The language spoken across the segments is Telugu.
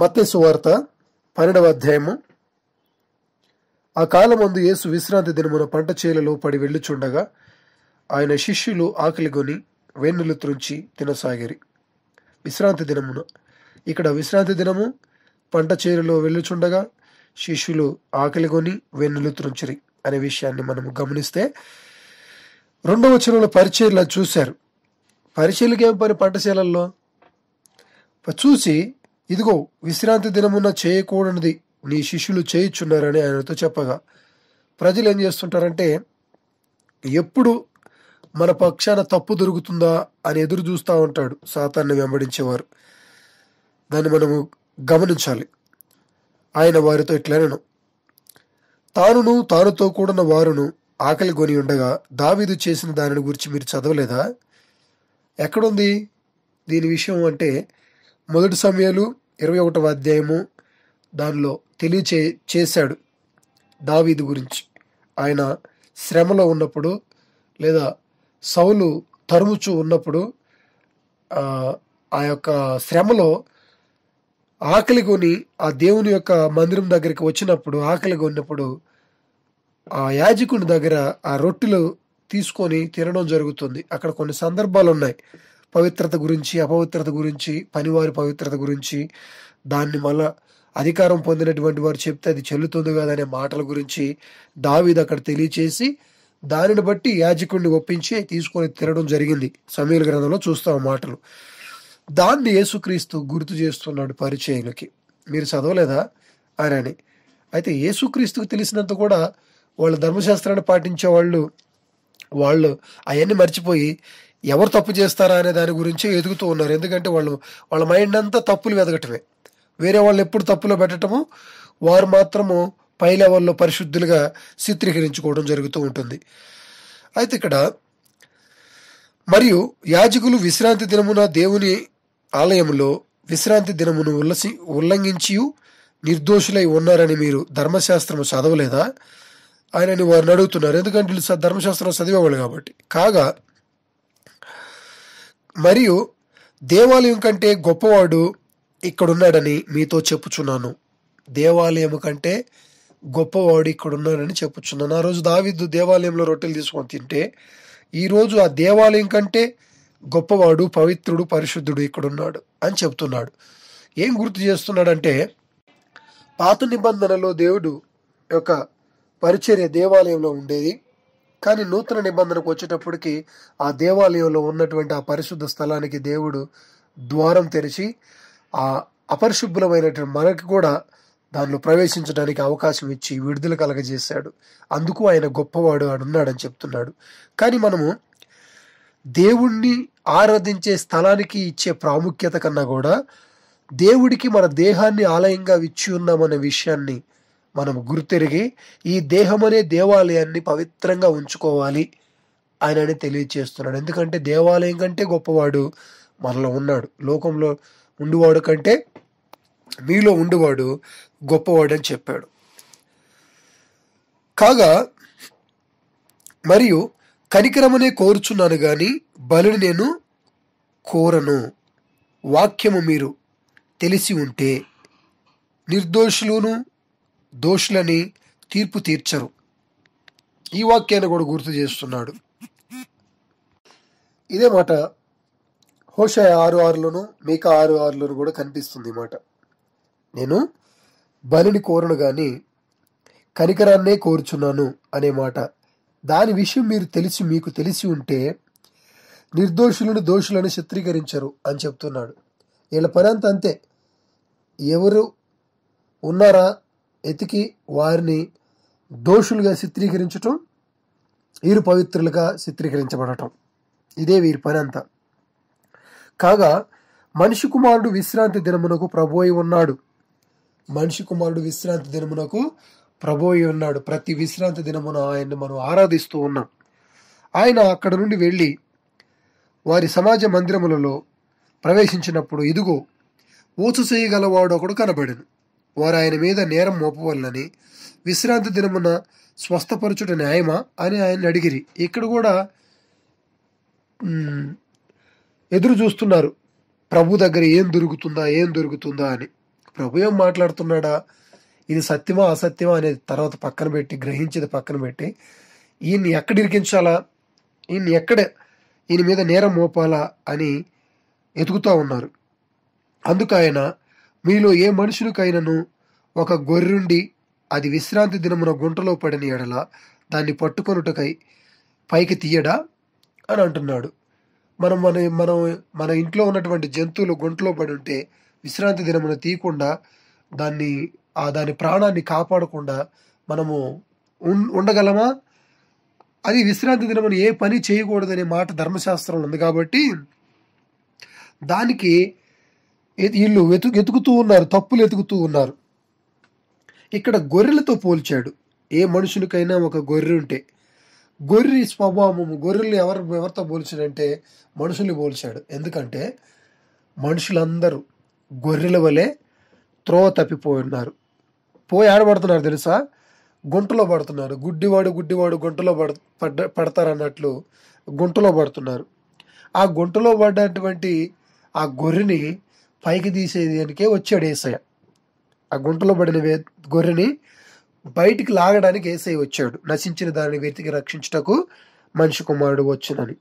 మత్తే వార్త పన్నెండవ అధ్యాయము ఆ కాలమందు యేసు విశ్రాంతి దినమున పంట చేలలో పడి వెళ్ళుచుండగా ఆయన శిష్యులు కొని వెన్నులు త్రుంచి తినసాగిరి విశ్రాంతి దినమున ఇక్కడ విశ్రాంతి దినము పంట చేలలో వెళ్ళుచుండగా శిష్యులు కొని వెన్నులు త్రుంచిరి అనే విషయాన్ని మనము గమనిస్తే రెండవ వచనంలో పరిచయలు చూశారు పరిచయలకేం పని పంట చూసి ఇదిగో విశ్రాంతి దినమున్న చేయకూడనిది నీ శిష్యులు చేయుచున్నారని ఆయనతో చెప్పగా ప్రజలు ఏం చేస్తుంటారంటే ఎప్పుడు మన పక్షాన తప్పు దొరుకుతుందా అని ఎదురు చూస్తూ ఉంటాడు సాతాన్ని వెంబడించేవారు దాన్ని మనము గమనించాలి ఆయన వారితో ఇట్లనను తానును తానుతో కూడిన వారును ఆకలి కొని ఉండగా దావీదు చేసిన దానిని గురించి మీరు చదవలేదా ఎక్కడుంది దీని విషయం అంటే మొదటి సమయాలు ఇరవై ఒకటవ అధ్యాయము దానిలో తెలియచే చేశాడు దావీది గురించి ఆయన శ్రమలో ఉన్నప్పుడు లేదా సౌలు తరుముచు ఉన్నప్పుడు ఆ యొక్క శ్రమలో ఆకలి కొని ఆ దేవుని యొక్క మందిరం దగ్గరికి వచ్చినప్పుడు ఆకలి కొన్నప్పుడు ఆ యాజకుని దగ్గర ఆ రొట్టెలు తీసుకొని తినడం జరుగుతుంది అక్కడ కొన్ని సందర్భాలు ఉన్నాయి పవిత్రత గురించి అపవిత్రత గురించి పనివారి పవిత్రత గురించి దాన్ని మళ్ళా అధికారం పొందినటువంటి వారు చెప్తే అది చెల్లుతుంది అనే మాటల గురించి దావీద్ అక్కడ తెలియచేసి దానిని బట్టి యాజకుడిని ఒప్పించి తీసుకొని తినడం జరిగింది సమీల గ్రంథంలో చూస్తాం మాటలు దాన్ని యేసుక్రీస్తు గుర్తు చేస్తున్నాడు పరిచయులకి మీరు చదవలేదా అని అయితే యేసుక్రీస్తుకు తెలిసినంత కూడా వాళ్ళ ధర్మశాస్త్రాన్ని పాటించే వాళ్ళు వాళ్ళు అవన్నీ మర్చిపోయి ఎవరు తప్పు చేస్తారా అనే దాని గురించి ఎదుగుతూ ఉన్నారు ఎందుకంటే వాళ్ళు వాళ్ళ మైండ్ అంతా తప్పులు వెదగటమే వేరే వాళ్ళు ఎప్పుడు తప్పులో పెట్టడము వారు మాత్రము పై లెవెల్లో పరిశుద్ధులుగా చిత్రీకరించుకోవడం జరుగుతూ ఉంటుంది అయితే ఇక్కడ మరియు యాజకులు విశ్రాంతి దినమున దేవుని ఆలయంలో విశ్రాంతి దినమును ఉల్లసి ఉల్లంఘించి నిర్దోషులై ఉన్నారని మీరు ధర్మశాస్త్రము చదవలేదా ఆయనని వారిని అడుగుతున్నారు ఎందుకంటే ధర్మశాస్త్రం చదివేవాళ్ళు కాబట్టి కాగా మరియు దేవాలయం కంటే గొప్పవాడు ఇక్కడున్నాడని మీతో చెప్పుచున్నాను దేవాలయం కంటే గొప్పవాడు ఇక్కడున్నాడని చెప్పుచున్నాను ఆ రోజు దావిద్దు దేవాలయంలో రొట్టెలు తీసుకొని తింటే ఈరోజు ఆ దేవాలయం కంటే గొప్పవాడు పవిత్రుడు పరిశుద్ధుడు ఇక్కడున్నాడు అని చెప్తున్నాడు ఏం గుర్తు చేస్తున్నాడంటే పాత నిబంధనలో దేవుడు యొక్క పరిచర్య దేవాలయంలో ఉండేది కానీ నూతన నిబంధనకు వచ్చేటప్పటికి ఆ దేవాలయంలో ఉన్నటువంటి ఆ పరిశుద్ధ స్థలానికి దేవుడు ద్వారం తెరిచి ఆ అపరిశుభ్రమైనటువంటి మనకి కూడా దానిలో ప్రవేశించడానికి అవకాశం ఇచ్చి విడుదల కలగజేశాడు అందుకు ఆయన గొప్పవాడు ఆడున్నాడని చెప్తున్నాడు కానీ మనము దేవుణ్ణి ఆరాధించే స్థలానికి ఇచ్చే ప్రాముఖ్యత కన్నా కూడా దేవుడికి మన దేహాన్ని ఆలయంగా ఇచ్చి ఉన్నామనే విషయాన్ని మనం గుర్తెరిగి ఈ దేహం అనే దేవాలయాన్ని పవిత్రంగా ఉంచుకోవాలి ఆయనని తెలియచేస్తున్నాడు ఎందుకంటే దేవాలయం కంటే గొప్పవాడు మనలో ఉన్నాడు లోకంలో ఉండువాడు కంటే మీలో ఉండువాడు గొప్పవాడు అని చెప్పాడు కాగా మరియు కనికరమనే కోరుచున్నాను కానీ బలిని నేను కోరను వాక్యము మీరు తెలిసి ఉంటే నిర్దోషులును దోషులని తీర్పు తీర్చరు ఈ వాక్యాన్ని కూడా గుర్తు చేస్తున్నాడు ఇదే మాట హోష ఆరు ఆరులోను మేక ఆరు ఆరులోను కూడా కనిపిస్తుంది మాట నేను బలిని కోరను కానీ కనికరాన్నే కోరుచున్నాను అనే మాట దాని విషయం మీరు తెలిసి మీకు తెలిసి ఉంటే నిర్దోషులను దోషులను చిత్రీకరించరు అని చెప్తున్నాడు వీళ్ళ పని అంతే ఎవరు ఉన్నారా ఎతికి వారిని దోషులుగా చిత్రీకరించటం వీరు పవిత్రులుగా చిత్రీకరించబడటం ఇదే వీరి పని అంతా కాగా మనిషి కుమారుడు విశ్రాంతి దినమునకు ప్రభోయి ఉన్నాడు మనిషి కుమారుడు విశ్రాంతి దినమునకు ప్రభోయి ఉన్నాడు ప్రతి విశ్రాంతి దినమున ఆయన్ని మనం ఆరాధిస్తూ ఉన్నాం ఆయన అక్కడ నుండి వెళ్ళి వారి సమాజ మందిరములలో ప్రవేశించినప్పుడు ఇదిగో ఊచు చేయగలవాడు ఒకడు కనబడను వారు ఆయన మీద నేరం మోపవలనని విశ్రాంతి దినమున స్వస్థపరచుట న్యాయమా అని ఆయన అడిగిరి ఇక్కడ కూడా ఎదురు చూస్తున్నారు ప్రభు దగ్గర ఏం దొరుకుతుందా ఏం దొరుకుతుందా అని ప్రభు ఏం మాట్లాడుతున్నాడా ఇది సత్యమా అసత్యమా అనేది తర్వాత పక్కన పెట్టి గ్రహించేది పక్కన పెట్టి ఈయన్ని ఎక్కడ ఇరికించాలా ఈయన్ని ఎక్కడ ఈయన మీద నేరం మోపాలా అని ఎదుగుతూ ఉన్నారు అందుకు ఆయన మీలో ఏ మనుషులకైనాను ఒక గొర్రుండి అది విశ్రాంతి దినమున గుంటలో పడిన ఎడల దాన్ని పట్టుకొనుటకై పైకి తీయడా అని అంటున్నాడు మనం మన మనం మన ఇంట్లో ఉన్నటువంటి జంతువులు గుంటలో పడి ఉంటే విశ్రాంతి దినమున తీయకుండా దాన్ని ఆ దాని ప్రాణాన్ని కాపాడకుండా మనము ఉండగలమా అది విశ్రాంతి దినమున ఏ పని చేయకూడదనే మాట ధర్మశాస్త్రం ఉంది కాబట్టి దానికి వీళ్ళు వెతు ఎతుకుతూ ఉన్నారు తప్పులు ఎతుకుతూ ఉన్నారు ఇక్కడ గొర్రెలతో పోల్చాడు ఏ మనుషునికైనా ఒక గొర్రె ఉంటే గొర్రె స్వభావము గొర్రెలు ఎవరు ఎవరితో పోల్చాడంటే మనుషుల్ని పోల్చాడు ఎందుకంటే మనుషులందరూ గొర్రెల వలె త్రోవ తప్పిపోయి ఉన్నారు పోయి ఆడబడుతున్నారు తెలుసా గుంటలో పడుతున్నారు గుడ్డివాడు గుడ్డివాడు గుంటలో పడ పడ్డ పడతారన్నట్లు గుంటలో పడుతున్నారు ఆ గుంటలో పడ్డటువంటి ఆ గొర్రెని పైకి తీసేదానికే వచ్చాడు ఏసయ్య ఆ గుంటలో పడిన గొర్రెని బయటికి లాగడానికి ఏసై వచ్చాడు నశించిన దానిని వెతికి రక్షించుటకు మనిషి కుమారుడు వచ్చునని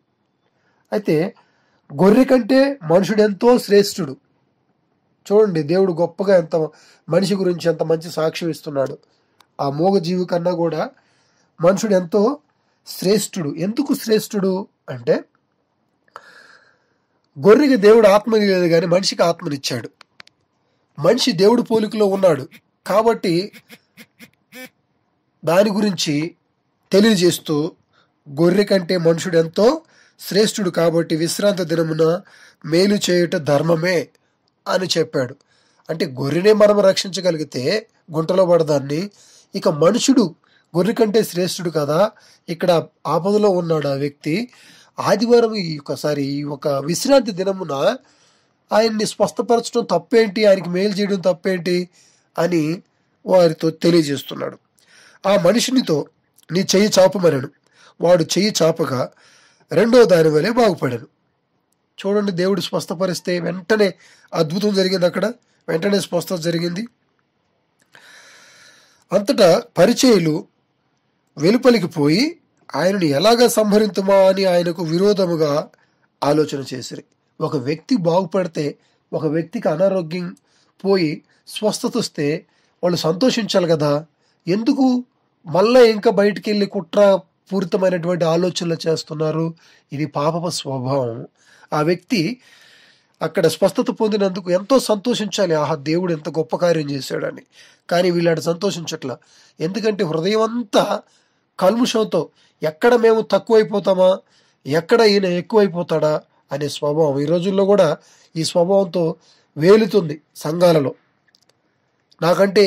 అయితే గొర్రె కంటే మనుషుడు ఎంతో శ్రేష్ఠుడు చూడండి దేవుడు గొప్పగా ఎంత మనిషి గురించి ఎంత మంచి సాక్ష్యం ఇస్తున్నాడు ఆ మోగ జీవి కన్నా కూడా మనుషుడు ఎంతో శ్రేష్ఠుడు ఎందుకు శ్రేష్ఠుడు అంటే గొర్రెకి దేవుడు ఆత్మని లేదు కానీ మనిషికి ఆత్మనిచ్చాడు మనిషి దేవుడు పోలికలో ఉన్నాడు కాబట్టి దాని గురించి తెలియజేస్తూ గొర్రె కంటే మనుషుడు ఎంతో శ్రేష్ఠుడు కాబట్టి విశ్రాంతి దినమున మేలు చేయుట ధర్మమే అని చెప్పాడు అంటే గొర్రెనే మనం రక్షించగలిగితే గుంటలో పడదాన్ని ఇక మనుషుడు గొర్రె కంటే శ్రేష్ఠుడు కదా ఇక్కడ ఆపదలో ఉన్నాడు ఆ వ్యక్తి ఆదివారం ఈ ఒకసారి ఈ ఒక విశ్రాంతి దినమున ఆయన్ని స్వస్థపరచడం తప్పేంటి ఆయనకి మేలు చేయడం తప్పేంటి అని వారితో తెలియజేస్తున్నాడు ఆ మనిషినితో నీ చెయ్యి చాపమనను వాడు చెయ్యి చాపగా రెండో దాని వలె బాగుపడాను చూడండి దేవుడు స్వస్థపరిస్తే వెంటనే అద్భుతం జరిగింది అక్కడ వెంటనే స్వస్థత జరిగింది అంతటా పరిచయలు వెలుపలికి పోయి ఆయనను ఎలాగ సంహరింతుమా అని ఆయనకు విరోధముగా ఆలోచన చేసిరి ఒక వ్యక్తి బాగుపడితే ఒక వ్యక్తికి అనారోగ్యం పోయి స్వస్థత వస్తే వాళ్ళు సంతోషించాలి కదా ఎందుకు మళ్ళీ ఇంకా బయటికి వెళ్ళి కుట్ర పూరితమైనటువంటి ఆలోచనలు చేస్తున్నారు ఇది పాపప స్వభావం ఆ వ్యక్తి అక్కడ స్వస్థత పొందినందుకు ఎంతో సంతోషించాలి ఆహా దేవుడు ఎంత గొప్ప కార్యం చేశాడని కానీ వీళ్ళు సంతోషించట్ల ఎందుకంటే హృదయం అంతా కల్ముషంతో ఎక్కడ మేము తక్కువైపోతామా ఎక్కడ ఈయన ఎక్కువైపోతాడా అనే స్వభావం ఈ రోజుల్లో కూడా ఈ స్వభావంతో వేలుతుంది సంఘాలలో నాకంటే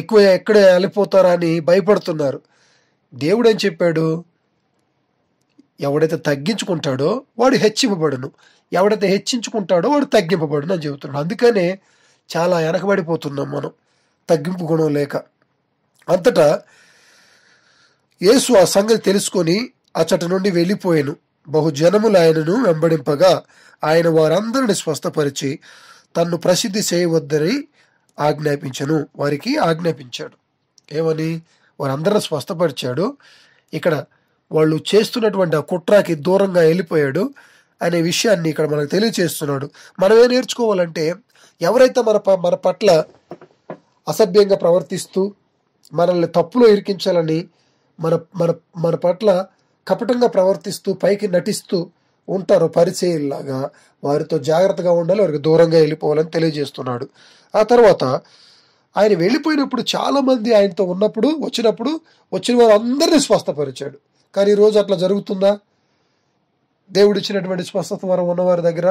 ఎక్కువ ఎక్కడ వెళ్ళిపోతారా అని భయపడుతున్నారు దేవుడేం చెప్పాడు ఎవడైతే తగ్గించుకుంటాడో వాడు హెచ్చింపబడును ఎవడైతే హెచ్చించుకుంటాడో వాడు తగ్గింపబడును అని చెబుతున్నాడు అందుకనే చాలా వెనకబడిపోతున్నాం మనం తగ్గింపు గుణం లేక అంతటా యేసు ఆ సంగతి తెలుసుకొని అచ్చట నుండి వెళ్ళిపోయాను బహుజనములు ఆయనను వెంబడింపగా ఆయన వారందరిని స్వస్థపరిచి తన్ను ప్రసిద్ధి చేయవద్దని ఆజ్ఞాపించను వారికి ఆజ్ఞాపించాడు ఏమని వారందరిని స్వస్థపరిచాడు ఇక్కడ వాళ్ళు చేస్తున్నటువంటి ఆ కుట్రాకి దూరంగా వెళ్ళిపోయాడు అనే విషయాన్ని ఇక్కడ మనకు తెలియచేస్తున్నాడు మనం ఏం నేర్చుకోవాలంటే ఎవరైతే మన మన పట్ల అసభ్యంగా ప్రవర్తిస్తూ మనల్ని తప్పులో ఇరికించాలని మన మన మన పట్ల కపటంగా ప్రవర్తిస్తూ పైకి నటిస్తూ ఉంటారు పరిచయంలాగా వారితో జాగ్రత్తగా ఉండాలి వారికి దూరంగా వెళ్ళిపోవాలని తెలియజేస్తున్నాడు ఆ తర్వాత ఆయన వెళ్ళిపోయినప్పుడు చాలామంది ఆయనతో ఉన్నప్పుడు వచ్చినప్పుడు వచ్చిన వారు అందరినీ స్వస్థపరిచాడు కానీ ఈరోజు అట్లా జరుగుతుందా దేవుడు ఇచ్చినటువంటి స్వస్థత వరం ఉన్నవారి దగ్గర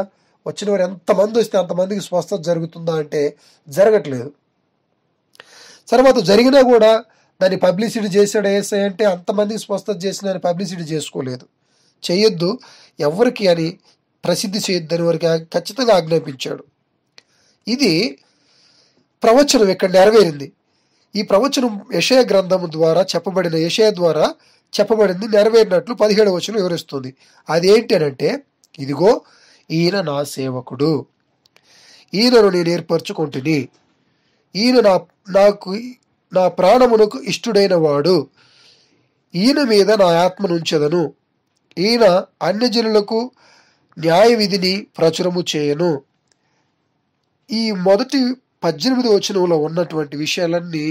వచ్చిన వారు ఎంతమంది వస్తే అంతమందికి స్వస్థత జరుగుతుందా అంటే జరగట్లేదు తర్వాత జరిగినా కూడా దాన్ని పబ్లిసిటీ చేశాడు ఏసై అంటే అంతమందికి స్వస్థత చేసిన పబ్లిసిటీ చేసుకోలేదు చేయొద్దు ఎవరికి అని ప్రసిద్ధి చేయొద్దని వారికి ఖచ్చితంగా ఆజ్ఞాపించాడు ఇది ప్రవచనం ఇక్కడ నెరవేరింది ఈ ప్రవచనం యషయ గ్రంథం ద్వారా చెప్పబడిన యషయ ద్వారా చెప్పబడింది నెరవేరినట్లు పదిహేడు వచనం వివరిస్తుంది అదేంటి అంటే ఇదిగో ఈయన నా సేవకుడు ఈయనను నేను ఏర్పరచుకుంటుని ఈయన నా నాకు నా ప్రాణమునకు ఇష్టుడైన వాడు ఈయన మీద నా ఆత్మ నుంచెదను ఈయన అన్ని జనులకు న్యాయ విధిని ప్రచురము చేయను ఈ మొదటి పద్దెనిమిది వచనంలో ఉన్నటువంటి విషయాలన్నీ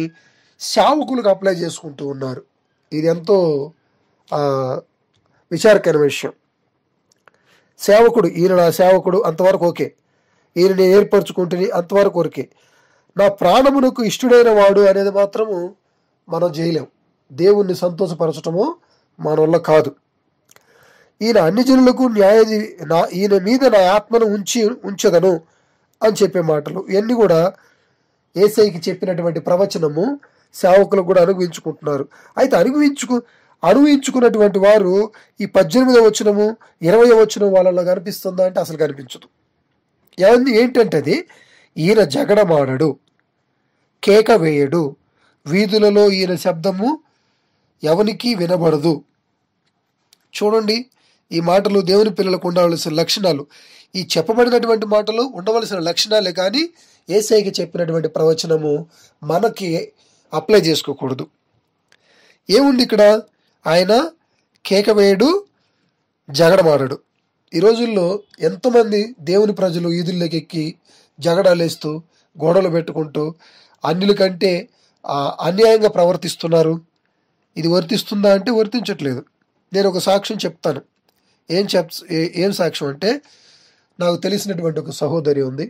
సేవకులకు అప్లై చేసుకుంటూ ఉన్నారు ఇది ఎంతో విచారకరమైన విషయం సేవకుడు ఈయన నా సేవకుడు అంతవరకు ఓకే ఈయన నేను ఏర్పరచుకుంటుంది అంతవరకు ఓకే నా ప్రాణమునకు ఇష్టడైన వాడు అనేది మాత్రము మనం చేయలేం దేవుణ్ణి సంతోషపరచటము మన వల్ల కాదు ఈయన అన్ని జనులకు న్యాయ నా ఈయన మీద నా ఆత్మను ఉంచి ఉంచదను అని చెప్పే మాటలు ఇవన్నీ కూడా ఏసైకి చెప్పినటువంటి ప్రవచనము సేవకులు కూడా అనుభవించుకుంటున్నారు అయితే అనుభవించుకు అనుభవించుకున్నటువంటి వారు ఈ పద్దెనిమిదవ వచనము ఇరవై వచనం వాళ్ళలో కనిపిస్తుందా అంటే అసలు కనిపించదు ఏంటంటే అది ఈయన జగడమాడడు కేక వేయడు వీధులలో ఈయన శబ్దము ఎవనికి వినబడదు చూడండి ఈ మాటలు దేవుని పిల్లలకు ఉండవలసిన లక్షణాలు ఈ చెప్పబడినటువంటి మాటలు ఉండవలసిన లక్షణాలే కానీ ఏసైకి చెప్పినటువంటి ప్రవచనము మనకి అప్లై చేసుకోకూడదు ఏముంది ఇక్కడ ఆయన కేక వేయడు జగడమాడడు ఈ రోజుల్లో ఎంతోమంది దేవుని ప్రజలు ఈదుల్లోకి ఎక్కి జగడాలేస్తూ గోడలు పెట్టుకుంటూ అన్యుల కంటే అన్యాయంగా ప్రవర్తిస్తున్నారు ఇది వర్తిస్తుందా అంటే వర్తించట్లేదు నేను ఒక సాక్ష్యం చెప్తాను ఏం చెప్ ఏం సాక్ష్యం అంటే నాకు తెలిసినటువంటి ఒక సహోదరి ఉంది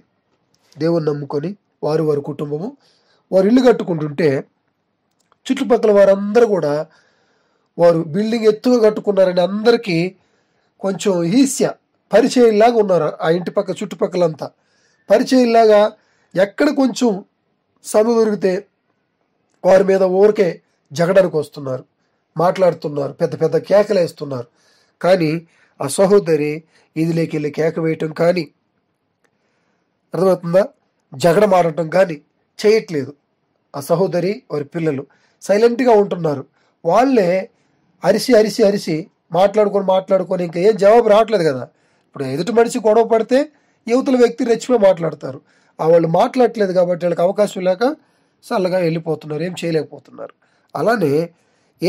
దేవుని నమ్ముకొని వారు వారి కుటుంబము వారు ఇల్లు కట్టుకుంటుంటే చుట్టుపక్కల వారందరూ కూడా వారు బిల్డింగ్ ఎత్తుగా కట్టుకున్నారని అందరికీ కొంచెం ఈస్య పరిచయంలాగా ఉన్నారు ఆ ఇంటి పక్క చుట్టుపక్కలంతా పరిచయంలాగా ఎక్కడ కొంచెం సభ దొరికితే వారి మీద ఊరికే జగడానికి వస్తున్నారు మాట్లాడుతున్నారు పెద్ద పెద్ద కేకలేస్తున్నారు కానీ ఆ సహోదరి ఇదిలోకి వెళ్ళి కేక వేయటం కానీ అర్థమవుతుందా జగడ మారటం కానీ చేయట్లేదు ఆ సహోదరి వారి పిల్లలు సైలెంట్గా ఉంటున్నారు వాళ్ళే అరిసి అరిసి అరిసి మాట్లాడుకొని మాట్లాడుకొని ఇంకా ఏం జవాబు రావట్లేదు కదా ఇప్పుడు ఎదుటి మనిషి గొడవ పడితే యువతల వ్యక్తి రెచ్చిపోయి మాట్లాడతారు ఆ వాళ్ళు మాట్లాడట్లేదు కాబట్టి వాళ్ళకి అవకాశం లేక చల్లగా వెళ్ళిపోతున్నారు ఏం చేయలేకపోతున్నారు అలానే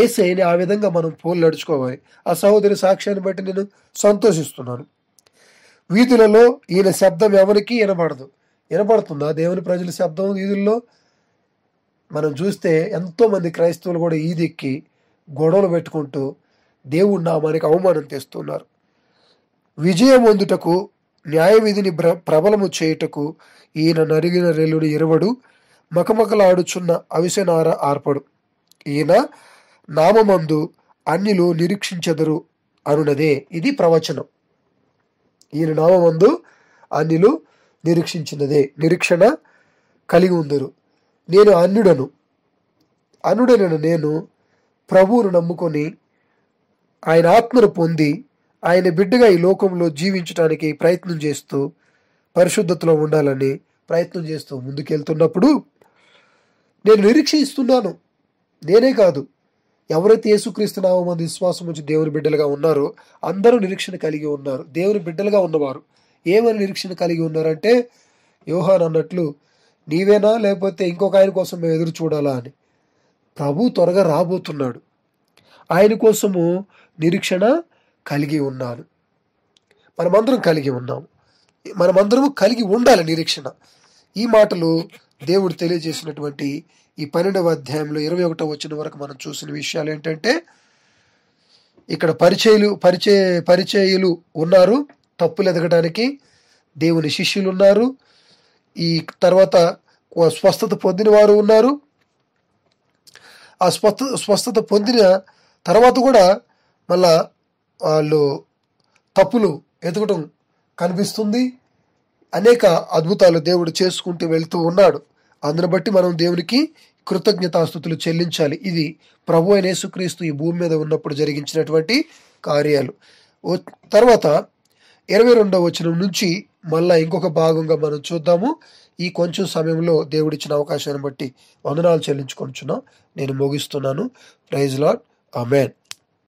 ఏసైని ఆ విధంగా మనం పోలు నడుచుకోవాలి ఆ సహోదరి సాక్ష్యాన్ని బట్టి నేను సంతోషిస్తున్నాను వీధులలో ఈయన శబ్దం ఎవరికి వినబడదు వినపడుతుందా దేవుని ప్రజల శబ్దం వీధుల్లో మనం చూస్తే ఎంతోమంది క్రైస్తవులు కూడా ఈదెక్కి గొడవలు పెట్టుకుంటూ దేవుడు నామానికి అవమానం తెస్తున్నారు విజయం అందుటకు న్యాయ విధిని ప్ర ప్రబలము చేయుటకు ఈయన నరిగిన రెల్లుడు ఇరవడు మకమకలాడుచున్న అవిసెనార ఆర్పడు ఈయన నామందు అన్యులు నిరీక్షించెదరు అనునదే ఇది ప్రవచనం ఈయన నామందు అన్యులు నిరీక్షించినదే నిరీక్షణ కలిగి ఉందరు నేను అన్యుడను అన్యుడనను నేను ప్రభువును నమ్ముకొని ఆయన ఆత్మను పొంది ఆయన బిడ్డగా ఈ లోకంలో జీవించడానికి ప్రయత్నం చేస్తూ పరిశుద్ధతలో ఉండాలని ప్రయత్నం చేస్తూ ముందుకెళ్తున్నప్పుడు నేను నిరీక్షిస్తున్నాను నేనే కాదు ఎవరైతే యేసుక్రీస్తు నామంది విశ్వాసం ఉంచి దేవుని బిడ్డలుగా ఉన్నారో అందరూ నిరీక్షణ కలిగి ఉన్నారు దేవుని బిడ్డలుగా ఉన్నవారు ఏమని నిరీక్షణ కలిగి ఉన్నారంటే యోహాన్ అన్నట్లు నీవేనా లేకపోతే ఇంకొక ఆయన కోసం మేము ఎదురు చూడాలా అని ప్రభు త్వరగా రాబోతున్నాడు ఆయన కోసము నిరీక్షణ కలిగి ఉన్నాను మనమందరం కలిగి ఉన్నాము మనమందరము కలిగి ఉండాలి నిరీక్షణ ఈ మాటలు దేవుడు తెలియజేసినటువంటి ఈ పన్నెండవ అధ్యాయంలో ఇరవై ఒకటో వచ్చిన వరకు మనం చూసిన విషయాలు ఏంటంటే ఇక్కడ పరిచయలు పరిచయ పరిచయులు ఉన్నారు తప్పులు ఎదగడానికి దేవుని శిష్యులు ఉన్నారు ఈ తర్వాత స్వస్థత పొందిన వారు ఉన్నారు ఆ స్వస్థ స్వస్థత పొందిన తర్వాత కూడా మళ్ళా వాళ్ళు తప్పులు ఎదగటం కనిపిస్తుంది అనేక అద్భుతాలు దేవుడు చేసుకుంటూ వెళ్తూ ఉన్నాడు అందును బట్టి మనం దేవునికి కృతజ్ఞతాస్థుతులు చెల్లించాలి ఇది ప్రభు అయిన యేసుక్రీస్తు ఈ భూమి మీద ఉన్నప్పుడు జరిగించినటువంటి కార్యాలు తర్వాత ఇరవై రెండవ వచనం నుంచి మళ్ళా ఇంకొక భాగంగా మనం చూద్దాము ఈ కొంచెం సమయంలో దేవుడిచ్చిన అవకాశాన్ని బట్టి వందనాలు చెల్లించుకొంచున్నాం నేను ముగిస్తున్నాను ప్రైజ్ లాడ్ అమెన్